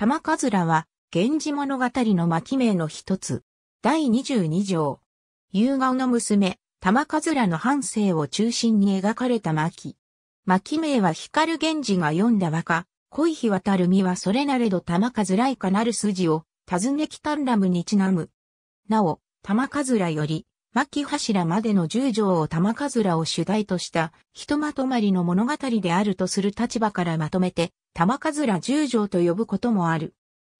玉かずらは、源氏物語の巻名の一つ。第22条。夕顔の娘、玉かずらの半生を中心に描かれた巻。巻名は光源氏が読んだ和歌、恋日渡る身はそれなれど玉かずらいかなる筋を、尋ねきたんらむにちなむ。なお、玉かずらより、巻柱までの十条を玉からを主題とした、ひとまとまりの物語であるとする立場からまとめて、玉か十条と呼ぶこともある。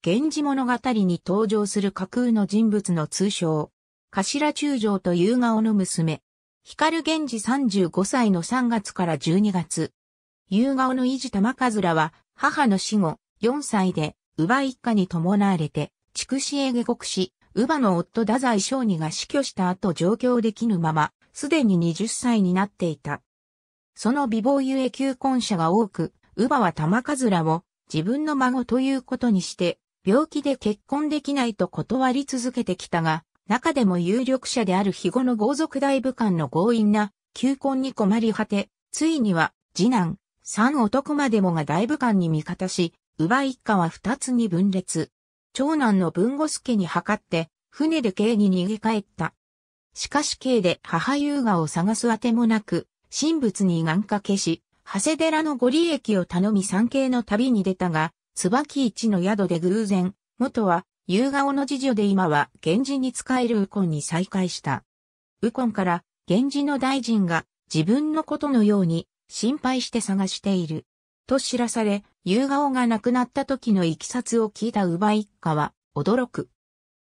源氏物語に登場する架空の人物の通称、頭中将と夕顔の娘。光源氏35歳の3月から12月。夕顔の維持玉かは、母の死後、4歳で、乳母一家に伴われて、筑紫へ下国し、乳母の夫太宰小児が死去した後上京できぬまま、すでに20歳になっていた。その美貌ゆえ求婚者が多く、乳母は玉ずらを自分の孫ということにして、病気で結婚できないと断り続けてきたが、中でも有力者である肥後の豪族大武官の強引な求婚に困り果て、ついには次男、三男までもが大武官に味方し、乳母一家は二つに分裂。長男の文後助に測って、船で刑に逃げ帰った。しかし刑で母優雅を探すあてもなく、神仏に願掛けし、長谷寺のご利益を頼み参詣の旅に出たが、椿一の宿で偶然、元は優雅尾の次女で今は源氏に仕える右近に再会した。右近から源氏の大臣が自分のことのように心配して探している。と知らされ、夕顔が亡くなった時の行きさつを聞いた奪一家は、驚く。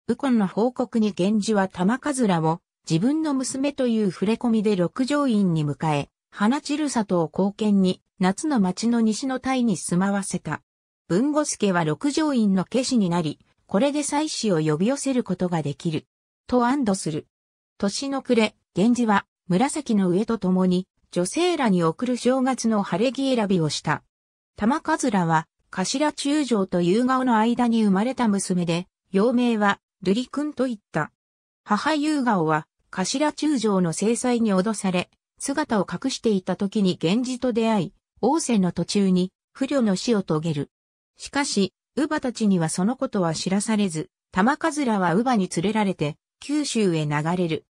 右近の報告に源氏は玉らを、自分の娘という触れ込みで六条院に迎え、花散る里を貢献に、夏の町の西の隊に住まわせた。文後助は六条院の家士になり、これで妻子を呼び寄せることができる。と安堵する。年の暮れ、源氏は、紫の上と共に、女性らに送る正月の晴れ着選びをした。玉からは、頭中将と夕顔の間に生まれた娘で、幼名は、瑠璃君と言った。母夕顔は、頭中将の制裁に脅され、姿を隠していた時に源氏と出会い、王政の途中に、不慮の死を遂げる。しかし、乳母たちにはそのことは知らされず、玉からは乳母に連れられて、九州へ流れる。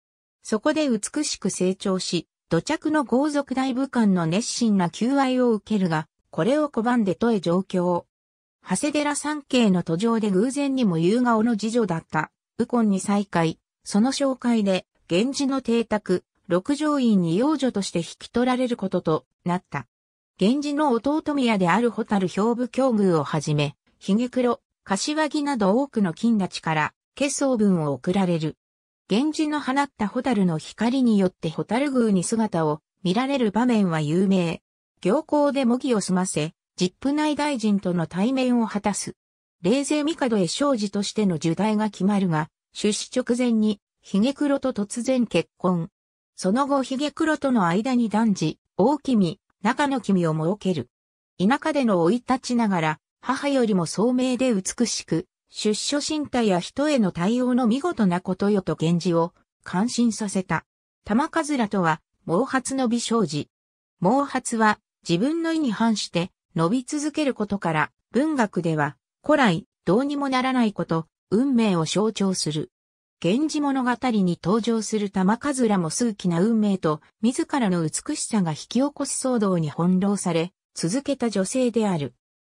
そこで美しく成長し、土着の豪族大武官の熱心な求愛を受けるが、これを拒んで都へ上京。長谷寺三景の途上で偶然にも夕顔の次女だった、右近に再会、その紹介で、源氏の邸宅、六条院に養女として引き取られることとなった。源氏の弟宮である蛍兵部境遇をはじめ、ヒゲ黒、柏木など多くの金たちから、結相文を送られる。源氏の放った蛍の光によって蛍宮に姿を見られる場面は有名。行幸で模擬を済ませ、ジップ内大臣との対面を果たす。冷静帝へ商事としての受胎が決まるが、出資直前に、ヒゲ黒と突然結婚。その後ヒゲ黒との間に男児、大君、中の君を設ける。田舎での老い立ちながら、母よりも聡明で美しく、出所身体や人への対応の見事なことよと源氏を感心させた。玉かずらとは、毛髪の美少女。毛髪は自分の意に反して伸び続けることから文学では古来どうにもならないこと、運命を象徴する。源氏物語に登場する玉数らも数奇な運命と自らの美しさが引き起こす騒動に翻弄され続けた女性である。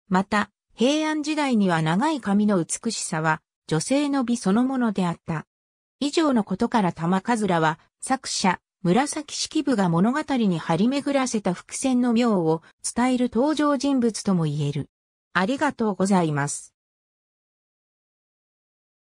また、平安時代には長い髪の美しさは女性の美そのものであった。以上のことから玉数らは作者、紫式部が物語に張り巡らせた伏線の妙を伝える登場人物とも言える。ありがとうございます。